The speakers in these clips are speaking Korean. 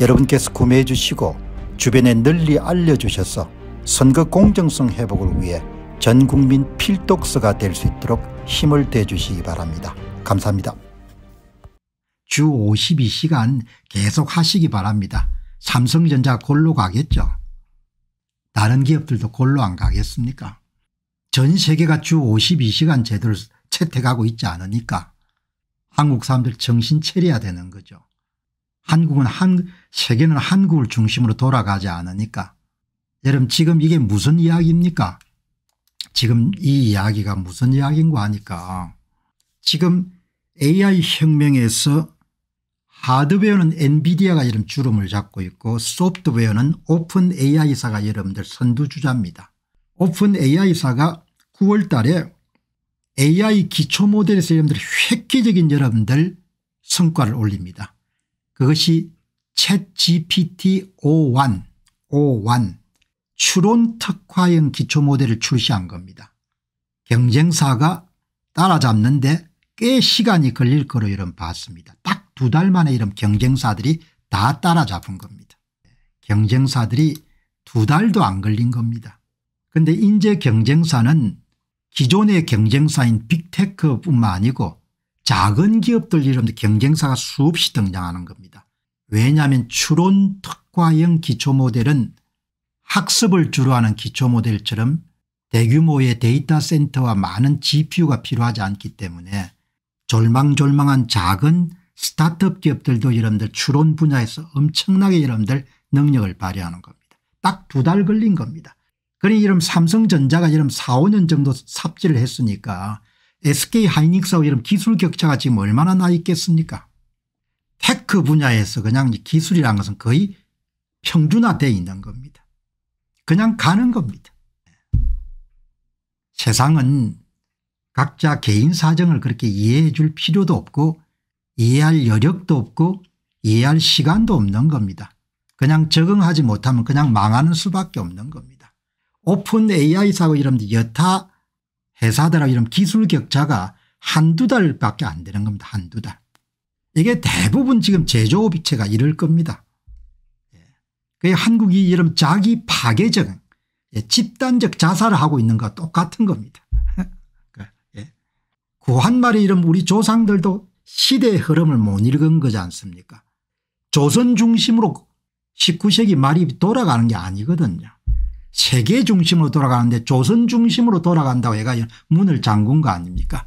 여러분께서 구매해 주시고 주변에 널리 알려주셔서 선거 공정성 회복을 위해 전국민 필독서가 될 수 있도록 힘을 대주시기 바랍니다. 감사합니다. 주 52시간 계속 하시기 바랍니다. 삼성전자 골로 가겠죠. 다른 기업들도 골로 안 가겠습니까 전 세계가 주 52시간 제도를 채택하고 있지 않으니까 한국 사람들 정신 차려야 되는 거죠. 한국은 한 세계는 한국을 중심으로 돌아가지 않으니까 여러분 지금 이게 무슨 이야기입니까 지금 이 이야기가 무슨 이야기인고 하니까 지금 AI 혁명에서 하드웨어는 엔비디아가 이름 주름을 잡고 있고 소프트웨어는 오픈 AI사가 여러분들 선두주자입니다. 오픈 AI사가 9월 달에 AI 기초 모델에서 여러분들 획기적인 여러분들 성과를 올립니다. 그것이 챗GPT 51, 51 추론 특화형 기초 모델을 출시한 겁니다. 경쟁사가 따라잡는데 꽤 시간이 걸릴 거로 이름 봤습니다. 딱 두 달 만에 이런 경쟁사들이 다 따라잡은 겁니다. 경쟁사들이 두 달도 안 걸린 겁니다. 그런데 인재 경쟁사는 기존의 경쟁사인 빅테크뿐만 아니고 작은 기업들 이름도 경쟁사가 수없이 등장하는 겁니다. 왜냐하면 추론 특화형 기초 모델은 학습을 주로 하는 기초 모델처럼 대규모의 데이터 센터와 많은 GPU가 필요하지 않기 때문에 졸망졸망한 작은 스타트업 기업들도 여러분들 추론 분야에서 엄청나게 여러분들 능력을 발휘하는 겁니다. 딱 두 달 걸린 겁니다. 그러니 이런 삼성전자가 이런 4, 5년 정도 삽질을 했으니까 SK 하이닉스하고 이런 기술 격차가 지금 얼마나 나 있겠습니까 테크 분야에서 그냥 기술이라는 것은 거의 평준화되어 있는 겁니다. 그냥 가는 겁니다. 세상은 각자 개인 사정을 그렇게 이해해 줄 필요도 없고 이해할 여력도 없고 이해할 시간도 없는 겁니다. 그냥 적응하지 못하면 그냥 망하는 수밖에 없는 겁니다. 오픈 AI사고 이런 여타 회사들하 이런 기술 격차가 한두 달밖에 안 되는 겁니다. 한두 달. 이게 대부분 지금 제조업체가 이럴 겁니다. 예. 그게 한국이 이런 자기 파괴적 예, 집단적 자살을 하고 있는 것과 똑같은 겁니다. 구한말의 그, 예. 그 이름 우리 조상들도 시대의 흐름을 못 읽은 거지 않습니까 조선 중심으로 19세기 말이 돌아가는 게 아니거든요. 세계 중심으로 돌아가는데 조선 중심으로 돌아간다고 얘가 문을 잠근 거 아닙니까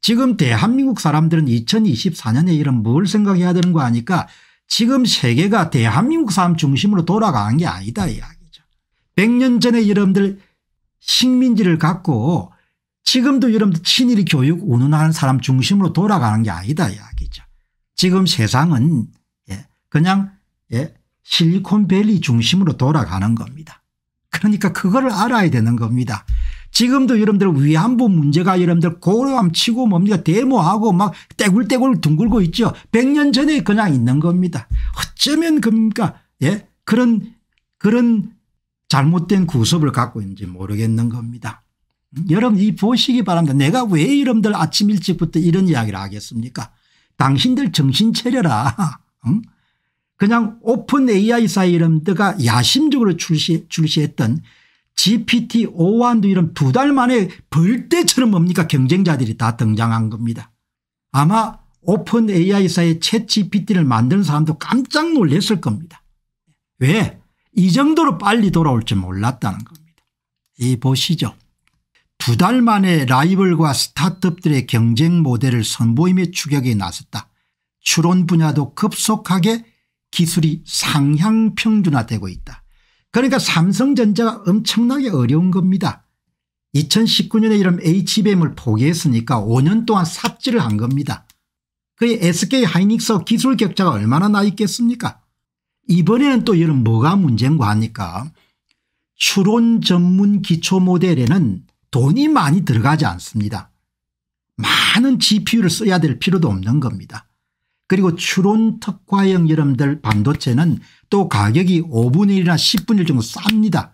지금 대한민국 사람들은 2024년에 이런 뭘 생각해야 되는 거 아니까 지금 세계가 대한민국 사람 중심으로 돌아가는 게 아니다 이야기죠. 100년 전에 여러분들 식민지를 갖고 지금도 여러분들 친일 교육 운운하는 사람 중심으로 돌아가는 게 아니다 이야기죠. 지금 세상은 예, 그냥 예, 실리콘밸리 중심으로 돌아가는 겁니다. 그러니까 그걸 알아야 되는 겁니다. 지금도 여러분들 위안부 문제가 여러분들 고함 치고 뭡니까 데모하고 막 떼굴떼굴 둥글고 있죠. 100년 전에 그냥 있는 겁니다. 어쩌면 그니까 예? 그런 그런 잘못된 구습을 갖고 있는지 모르겠는 겁니다. 음? 여러분 이 보시기 바랍니다. 내가 왜 여러분들 아침 일찍부터 이런 이야기를 하겠습니까? 당신들 정신 차려라. 응? 음? 그냥 오픈 AI 사이런드가 야심적으로 출시, 출시했던 g p t 5 1도 이런 두달 만에 벌떼처럼 뭡니까 경쟁자들이 다 등장한 겁니다. 아마 오픈 AI사의 챗 GPT를 만드는 사람도 깜짝 놀랐을 겁니다. 왜? 이 정도로 빨리 돌아올 줄 몰랐다는 겁니다. 이 보시죠. 두 달 만에 라이벌과 스타트업들의 경쟁 모델을 선보임에 추격에 나섰다. 추론 분야도 급속하게 기술이 상향 평준화되고 있다. 그러니까 삼성전자가 엄청나게 어려운 겁니다. 2019년에 이런 HBM을 포기했으니까 5년 동안 삽질을 한 겁니다. 그의 SK 하이닉스 기술 격차가 얼마나 나 있겠습니까? 이번에는 또 이런 뭐가 문제인고 하니까 추론 전문 기초 모델에는 돈이 많이 들어가지 않습니다. 많은 GPU를 써야 될 필요도 없는 겁니다. 그리고 추론 특화형 여러분들 반도체는 또 가격이 5분의 1이나 10분의 1 정도 쌉니다.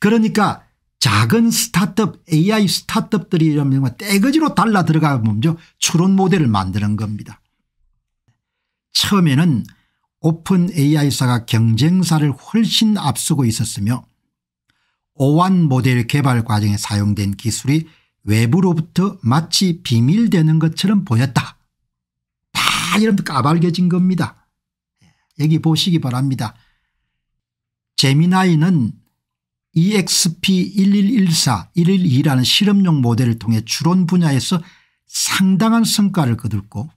그러니까 작은 스타트업 AI 스타트업들이 이러면 떼거지로 달라 들어가 먼저 추론 모델을 만드는 겁니다. 처음에는 오픈 AI사가 경쟁사를 훨씬 앞서고 있었으며 오완 모델 개발 과정에 사용된 기술이 외부로부터 마치 비밀되는 것처럼 보였다. 이런 까발겨진 겁니다. 여기 보시기 바랍니다. 제미나이는 EXP1114, 112라는 실험용 모델을 통해 추론 분야에서 상당한 성과를 거둘고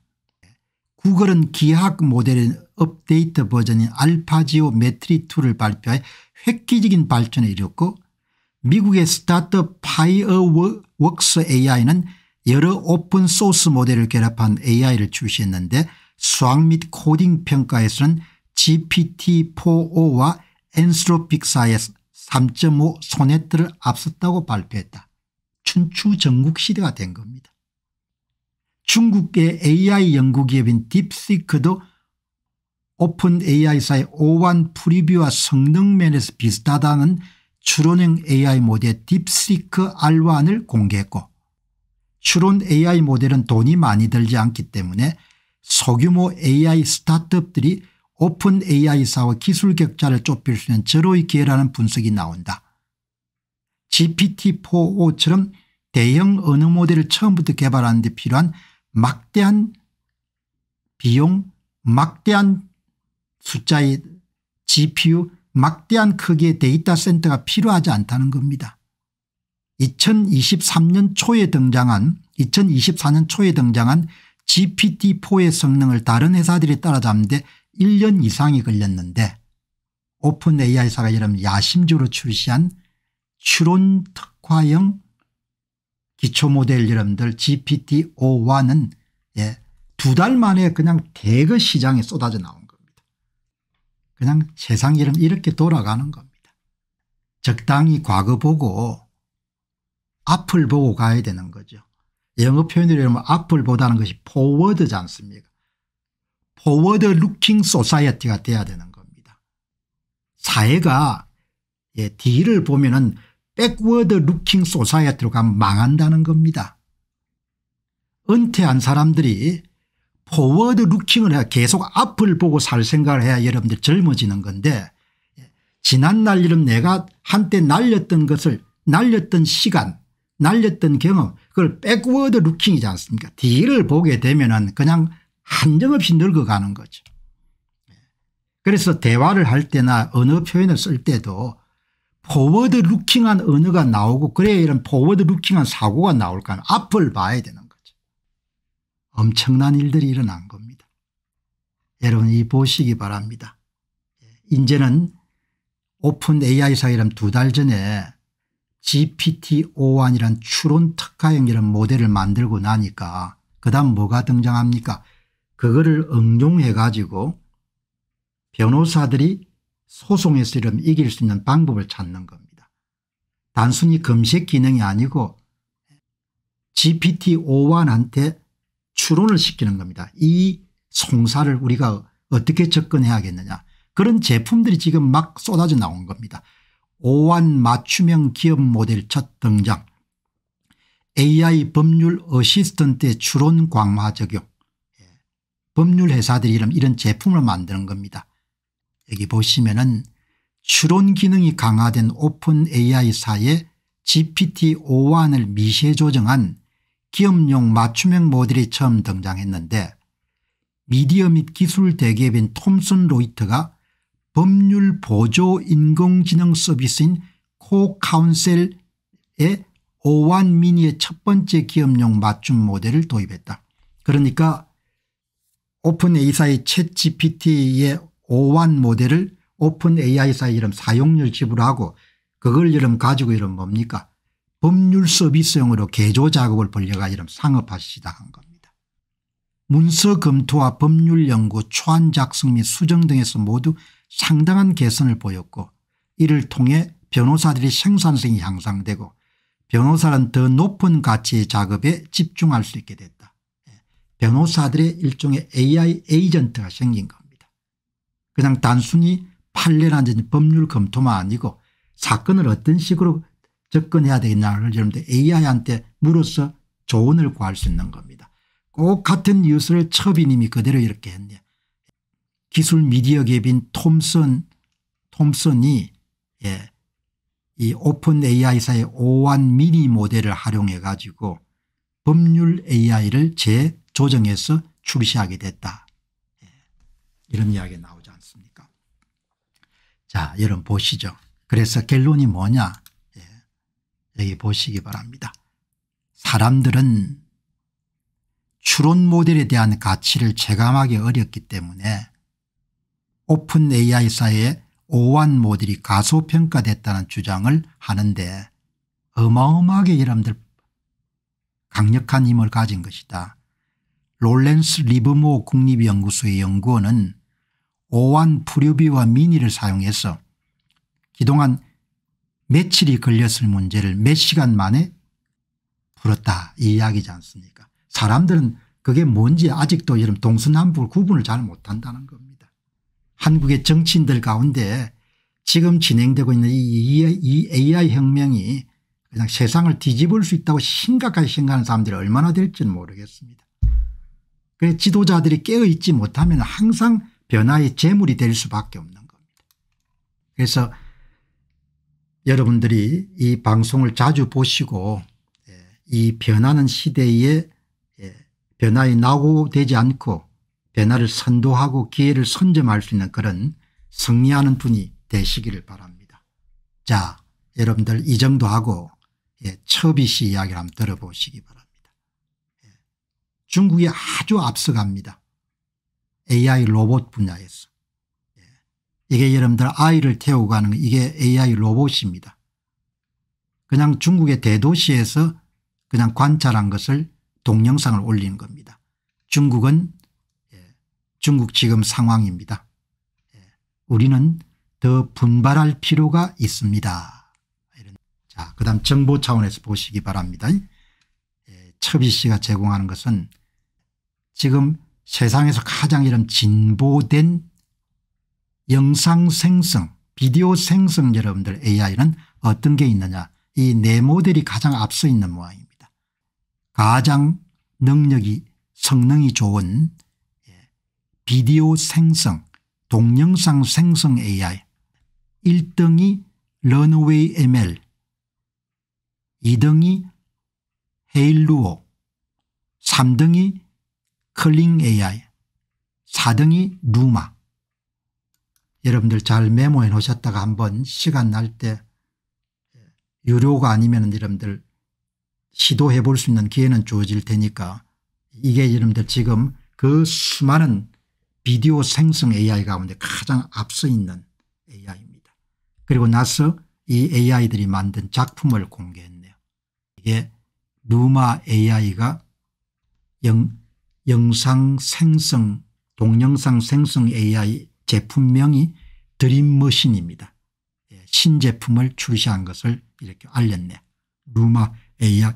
구글은 기하학 모델의 업데이트 버전인 알파지오 메트리2를 발표해 획기적인 발전에 이뤘고 미국의 스타트업 파이어웍스 AI는 여러 오픈 소스 모델을 결합한 AI를 출시했는데 수학 및 코딩 평가에서는 GPT-4O와 엔스로픽사의 3.5 소네트를 앞섰다고 발표했다. 춘추 전국 시대가 된 겁니다. 중국계 AI 연구기업인 딥시크도 오픈 AI사의 오완 프리뷰와 성능 면에서 비슷하다는 추론형 AI 모델 딥시크 R1을 공개했고 추론 AI 모델은 돈이 많이 들지 않기 때문에 소규모 AI 스타트업들이 오픈 AI 사와 기술 격차를 좁힐 수 있는 절호의 기회라는 분석이 나온다. g p t 4 5처럼 대형 언어 모델을 처음부터 개발하는 데 필요한 막대한 비용, 막대한 숫자의 GPU, 막대한 크기의 데이터 센터가 필요하지 않다는 겁니다. 2023년 초에 등장한 2024년 초에 등장한 GPT-4의 성능을 다른 회사들이 따라잡는데 1년 이상이 걸렸는데 오픈 AI사가 이름야심주로 출시한 추론 특화형 기초모델 이름들 GPT-5와는 예, 두달 만에 그냥 대거 시장에 쏟아져 나온 겁니다. 그냥 세상 이름 이렇게 돌아가는 겁니다. 적당히 과거 보고 앞을 보고 가야 되는 거죠. 영어 표현으로 하면 앞을 보다는 것이 포워드지 않습니까 포워드 루킹 소사이어티가 돼야 되는 겁니다. 사회가 예, 뒤를 보면 은 백워드 루킹 소사이어티로 가면 망한다는 겁니다. 은퇴한 사람들이 포워드 루킹을 해야 계속 앞을 보고 살 생각을 해야 여러분들 젊어지는 건데 예, 지난 날이름 내가 한때 날렸던 것을 날렸던 시간 날렸던 경험 그걸 백워드 루킹이지 않습니까 뒤를 보게 되면 은 그냥 한정없이 늙어가는 거죠. 그래서 대화를 할 때나 언어 표현을 쓸 때도 포워드 루킹한 언어가 나오고 그래야 이런 포워드 루킹한 사고가 나올까 하면 앞을 봐야 되는 거죠. 엄청난 일들이 일어난 겁니다. 여러분 이 보시기 바랍니다. 예, 이제는 오픈 AI 사이랑 두달 전에 GPT-51이란 추론 특화형이라는 모델을 만들고 나니까 그 다음 뭐가 등장합니까 그거를 응용해 가지고 변호사들이 소송에서 이름 이길 수 있는 방법을 찾는 겁니다. 단순히 검색 기능이 아니고 GPT-51한테 추론을 시키는 겁니다. 이 송사를 우리가 어떻게 접근해야겠느냐 그런 제품들이 지금 막 쏟아져 나온 겁니다. 오완 맞춤형 기업 모델 첫 등장 AI 법률 어시스턴트의 추론 광화 적용 예. 법률 회사들이 이런, 이런 제품을 만드는 겁니다. 여기 보시면 은 추론 기능이 강화된 오픈 AI사의 GPT-5안을 미시 조정한 기업용 맞춤형 모델이 처음 등장했는데 미디어 및 기술 대기업인 톰슨 로이터가 법률 보조 인공지능 서비스인 코카운셀의 오완 미니의 첫 번째 기업용 맞춤 모델을 도입했다. 그러니까 오픈 AI사의 챗 GPT의 오완 모델을 오픈 AI사 이름 사용률 지불하고 그걸 이름 가지고 이름 뭡니까 법률 서비스용으로 개조 작업을 벌려가 이름 상업화시다 한 겁니다. 문서 검토와 법률 연구, 초안 작성 및 수정 등에서 모두 상당한 개선을 보였고 이를 통해 변호사들의 생산성이 향상되고 변호사는 더 높은 가치의 작업에 집중할 수 있게 됐다. 예, 변호사들의 일종의 AI 에이전트가 생긴 겁니다. 그냥 단순히 판례라든지 법률 검토만 아니고 사건을 어떤 식으로 접근해야 되겠냐를 여러분들 AI한테 물어서 조언을 구할 수 있는 겁니다. 꼭 같은 뉴스를 처비님이 그대로 이렇게 했네. 기술 미디어 갭인 톰슨, 톰슨이 예, 이 오픈 AI사의 오한 미니 모델을 활용해 가지고 법률 AI를 재조정해서 출시하게 됐다. 예, 이런 이야기가 나오지 않습니까 자 여러분 보시죠. 그래서 결론이 뭐냐 예, 여기 보시기 바랍니다. 사람들은 추론 모델에 대한 가치를 체감하기 어렵기 때문에 오픈 AI사의 오완 모델이 가소평가됐다는 주장을 하는데 어마어마하게 이 사람들 강력한 힘을 가진 것이다. 롤렌스 리브모 국립연구소의 연구원은 오완 프류비와 미니를 사용해서 그동안 며칠이 걸렸을 문제를 몇 시간 만에 풀었다 이 이야기지 않습니까 사람들은 그게 뭔지 아직도 여러분 동서남북 구분을 잘 못한다는 겁니다. 한국의 정치인들 가운데 지금 진행되고 있는 이 AI 혁명이 그냥 세상을 뒤집을 수 있다고 심각하게 생각하는 사람들이 얼마나 될지는 모르겠습니다. 그래서 지도자들이 깨어있지 못하면 항상 변화의 재물이 될 수밖에 없는 겁니다. 그래서 여러분들이 이 방송을 자주 보시고 예, 이 변하는 시대에 예, 변화에 낙오되지 않고 변화를 선도하고 기회를 선점할 수 있는 그런 승리하는 분이 되시기를 바랍니다. 자 여러분들 이 정도 하고 예, 첩이 씨 이야기를 한번 들어보시기 바랍니다. 예, 중국이 아주 앞서갑니다. AI 로봇 분야에서. 예, 이게 여러분들 아이를 태우고 가는 이게 AI 로봇입니다. 그냥 중국의 대도시에서 그냥 관찰한 것을 동영상을 올리는 겁니다. 중국은 중국 지금 상황입니다. 예, 우리는 더 분발할 필요가 있습니다. 자, 그 다음 정보 차원에서 보시기 바랍니다. 예, 첩이 씨가 제공하는 것은 지금 세상에서 가장 이런 진보된 영상 생성 비디오 생성 여러분들 AI는 어떤 게 있느냐 이 네 모델이 가장 앞서 있는 모양입니다. 가장 능력이 성능이 좋은 비디오 생성, 동영상 생성 AI 1등이 런웨이 ML 2등이 헤일루오 3등이 클링 AI 4등이 루마 여러분들 잘 메모해 놓으셨다가 한번 시간 날 때 유료가 아니면 여러분들 시도해 볼 수 있는 기회는 주어질 테니까 이게 여러분들 지금 그 수많은 비디오 생성 AI 가운데 가장 앞서 있는 AI입니다. 그리고 나서 이 AI들이 만든 작품을 공개했네요. 이게 루마 AI가 영, 영상 생성 동영상 생성 AI 제품명이 드림머신입니다. 예, 신제품을 출시한 것을 이렇게 알렸네. 루마 AI.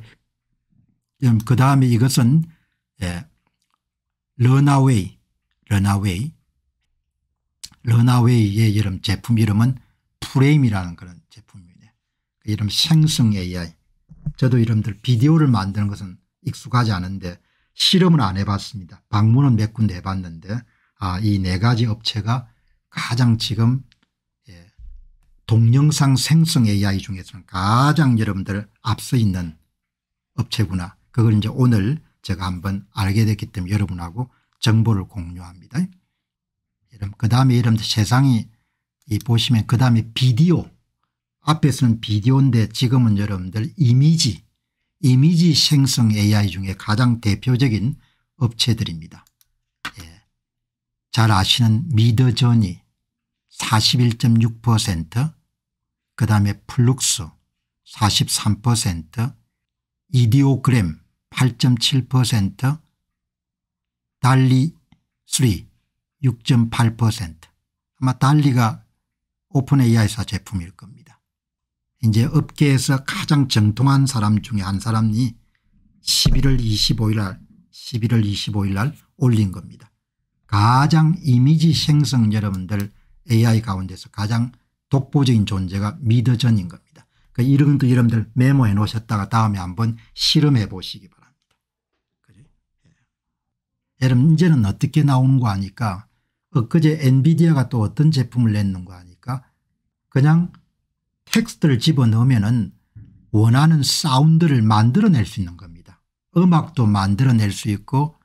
그 다음에 이것은 예, 러나웨이 러나웨이. 러나웨이의 이름 제품 이름은 프레임이라는 그런 제품입니다. 그 이름 생성 AI. 저도 이름들 비디오를 만드는 것은 익숙하지 않은데 실험은 안 해봤습니다. 방문은 몇 군데 해봤는데 아, 이 네 가지 업체가 가장 지금 예, 동영상 생성 AI 중에서는 가장 여러분들 앞서 있는 업체구나. 그걸 이제 오늘 제가 한번 알게 됐기 때문에 여러분하고 정보를 공유합니다. 그 다음에 이런 세상이 이 보시면 그 다음에 비디오 앞에서는 비디오인데 지금은 여러분들 이미지 이미지 생성 AI 중에 가장 대표적인 업체들입니다. 예. 잘 아시는 미더저니 41.6%그 다음에 플룩스 43% 이디오그램 8.7% 달리 3 6.8% 아마 달리가 오픈 AI사 제품일 겁니다. 이제 업계에서 가장 정통한 사람 중에 한 사람이 11월 25일 날 11월 25일 날 올린 겁니다. 가장 이미지 생성 여러분들 AI 가운데서 가장 독보적인 존재가 미더전인 겁니다. 그러니까 이런 것도 여러분들 메모해 놓으셨다가 다음에 한번 실험해 보시기 바랍니다. 여러분 이제는 어떻게 나오는 거 아니까 엊그제 엔비디아가 또 어떤 제품을 냈는 거 아니까 그냥 텍스트를 집어넣으면 은 원하는 사운드를 만들어낼 수 있는 겁니다. 음악도 만들어낼 수 있고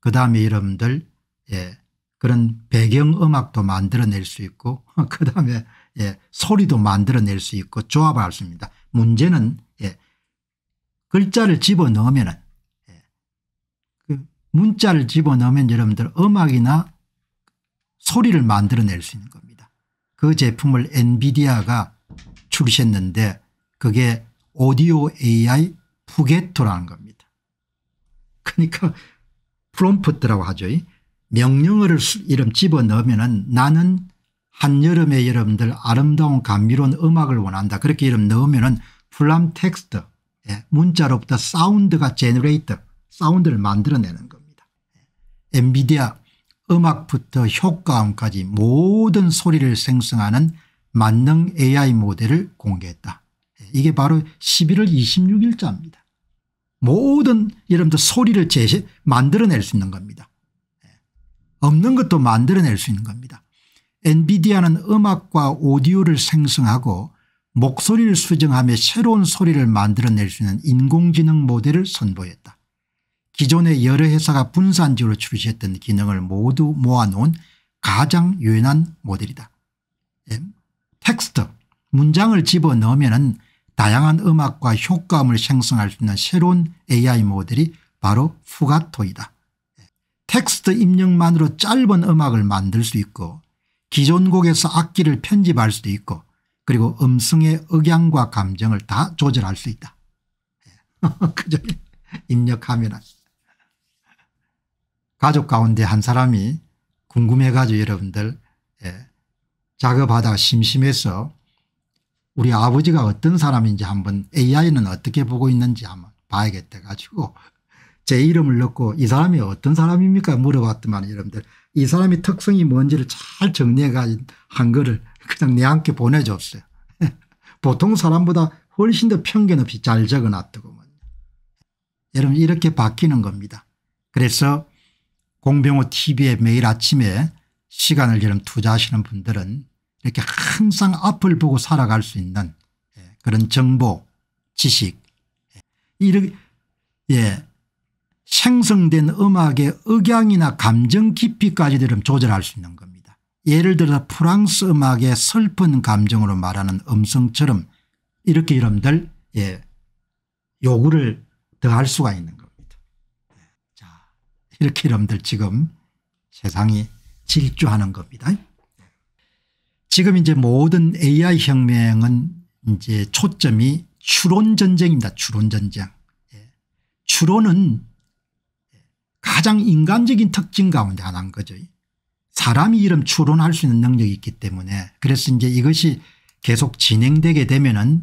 그 다음에 여러분들 예, 그런 배경음악도 만들어낼 수 있고 그 다음에 예, 소리도 만들어낼 수 있고 조합을 할 수 있습니다. 문제는 예, 글자를 집어넣으면 문자를 집어넣으면 여러분들 음악이나 소리를 만들어낼 수 있는 겁니다. 그 제품을 엔비디아가 출시했는데 그게 오디오 AI 푸게토라는 겁니다. 그러니까 프롬프트라고 하죠. 명령어를 이름 집어넣으면 나는 한여름에 여러분들 아름다운 감미로운 음악을 원한다. 그렇게 이름 넣으면 플람 텍스트 예, 문자로부터 사운드가 제너레이터 사운드를 만들어내는 겁니다. 엔비디아 음악부터 효과음까지 모든 소리를 생성하는 만능 AI 모델을 공개했다. 예, 이게 바로 11월 26일자입니다. 모든 여러분들 소리를 제시 만들어낼 수 있는 겁니다. 예, 없는 것도 만들어낼 수 있는 겁니다. 엔비디아는 음악과 오디오를 생성하고 목소리를 수정하며 새로운 소리를 만들어낼 수 있는 인공지능 모델을 선보였다. 기존의 여러 회사가 분산적으로 출시했던 기능을 모두 모아놓은 가장 유연한 모델이다. 예. 텍스트 문장을 집어넣으면 다양한 음악과 효과음을 생성할 수 있는 새로운 AI 모델이 바로 후가토이다. 예. 텍스트 입력만으로 짧은 음악을 만들 수 있고 기존 곡에서 악기를 편집할 수도 있고 그리고 음성의 억양과 감정을 다 조절할 수 있다. 예. 그저 입력하면 가족 가운데 한 사람이 궁금해 가지고 여러분들 예, 작업하다가 심심해서 우리 아버지가 어떤 사람인지 한번 AI는 어떻게 보고 있는지 한번 봐야겠다 가지고 제 이름을 넣고 이 사람이 어떤 사람입니까 물어봤더만 여러분들 이 사람이 특성이 뭔지를 잘 정리해 가진 한글을 그냥 내한테 보내줬어요. 보통 사람보다 훨씬 더 편견 없이 잘적어놨더구먼 여러분 이렇게 바뀌는 겁니다. 그래서 공병호 tv에 매일 아침에 시간을 여름 투자하시는 분들은 이렇게 항상 앞을 보고 살아갈 수 있는 예, 그런 정보 지식 예, 이렇게 예 생성된 음악의 억양이나 감정 깊이까지 들음 조절할 수 있는 겁니다. 예를 들어 프랑스 음악의 슬픈 감정으로 말하는 음성처럼 이렇게 여러분들 예 요구를 더할 수가 있는 겁니다. 이렇게 여러분들 지금 세상이 질주하는 겁니다. 지금 이제 모든 AI 혁명은 이제 초점이 추론 전쟁입니다. 추론 전쟁. 예. 추론은 가장 인간적인 특징 가운데 하나인 거죠. 사람이 이름 추론할 수 있는 능력이 있기 때문에 그래서 이제 이것이 계속 진행되게 되면은